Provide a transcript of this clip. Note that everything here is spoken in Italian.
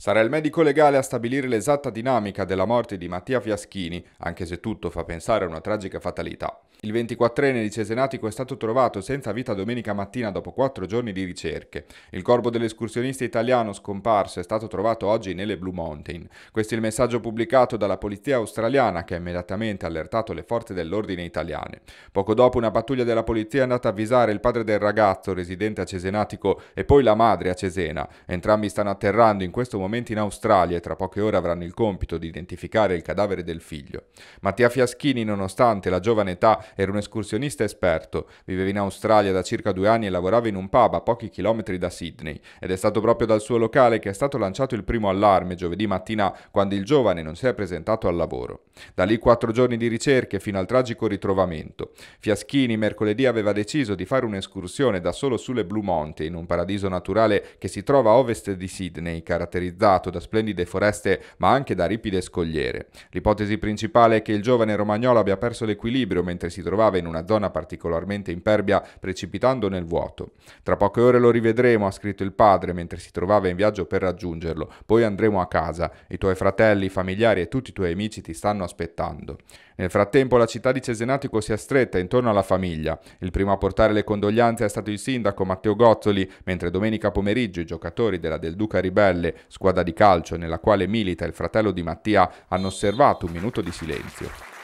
Sarà il medico legale a stabilire l'esatta dinamica della morte di Mattia Fiaschini, anche se tutto fa pensare a una tragica fatalità. Il 24enne di Cesenatico è stato trovato senza vita domenica mattina dopo quattro giorni di ricerche. Il corpo dell'escursionista italiano scomparso è stato trovato oggi nelle Blue Mountain. Questo è il messaggio pubblicato dalla polizia australiana che ha immediatamente allertato le forze dell'ordine italiane. Poco dopo una pattuglia della polizia è andata a avvisare il padre del ragazzo residente a Cesenatico e poi la madre a Cesena. Entrambi stanno atterrando in questo momento momento in Australia e tra poche ore avranno il compito di identificare il cadavere del figlio. Mattia Fiaschini, nonostante la giovane età, era un escursionista esperto, viveva in Australia da circa due anni e lavorava in un pub a pochi chilometri da Sydney ed è stato proprio dal suo locale che è stato lanciato il primo allarme giovedì mattina quando il giovane non si è presentato al lavoro. Da lì quattro giorni di ricerche fino al tragico ritrovamento. Fiaschini mercoledì aveva deciso di fare un'escursione da solo sulle Blue Mountain, un paradiso naturale che si trova a ovest di Sydney, caratterizzato caratterizzato da splendide foreste ma anche da ripide scogliere. L'ipotesi principale è che il giovane romagnolo abbia perso l'equilibrio mentre si trovava in una zona particolarmente impervia precipitando nel vuoto. Tra poche ore lo rivedremo, ha scritto il padre mentre si trovava in viaggio per raggiungerlo, poi andremo a casa, i tuoi fratelli, i familiari e tutti i tuoi amici ti stanno aspettando. Nel frattempo la città di Cesenatico si è stretta intorno alla famiglia. Il primo a portare le condoglianze è stato il sindaco Matteo Gozzoli, mentre domenica pomeriggio i giocatori della Del Duca Ribelle, squadra squadra di calcio nella quale milita il fratello di Mattia hanno osservato un minuto di silenzio.